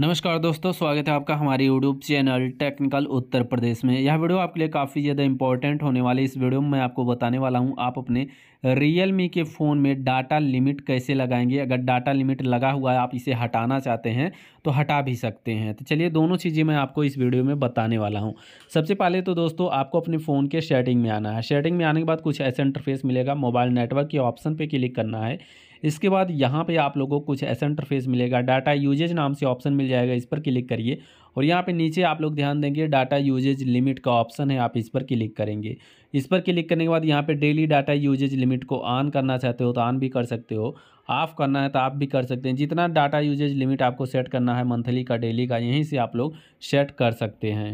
नमस्कार दोस्तों स्वागत है आपका हमारे YouTube channel technical Uttar Pradesh में यह वीडियो आपके लिए काफ़ी ज़्यादा इंपॉर्टेंट होने वाली इस वीडियो में मैं आपको बताने वाला हूं आप अपने रियल मी के फ़ोन में डाटा लिमिट कैसे लगाएंगे अगर डाटा लिमिट लगा हुआ है आप इसे हटाना चाहते हैं तो हटा भी सकते हैं तो चलिए दोनों चीज़ें मैं आपको इस वीडियो में बताने वाला हूँ सबसे पहले तो दोस्तों आपको अपने फ़ोन के सेटिंग में आना है सेटिंग में आने के बाद कुछ ऐसा इंटरफेस मिलेगा मोबाइल नेटवर्क के ऑप्शन पर क्लिक करना है इसके बाद यहाँ पे आप लोगों को कुछ ऐसा इंटरफेस मिलेगा डाटा यूजेज नाम से ऑप्शन मिल जाएगा इस पर क्लिक करिए और यहाँ पे नीचे आप लोग ध्यान देंगे डाटा यूजेज लिमिट का ऑप्शन है आप इस पर क्लिक करेंगे इस पर क्लिक करने के बाद यहाँ पे डेली डाटा यूजेज लिमिट को ऑन करना चाहते हो तो ऑन भी कर सकते हो ऑफ़ करना है तो आप भी कर सकते हैं जितना डाटा यूजेज लिमिट आपको सेट करना है मंथली का डेली का यहीं से आप लोग सेट कर सकते हैं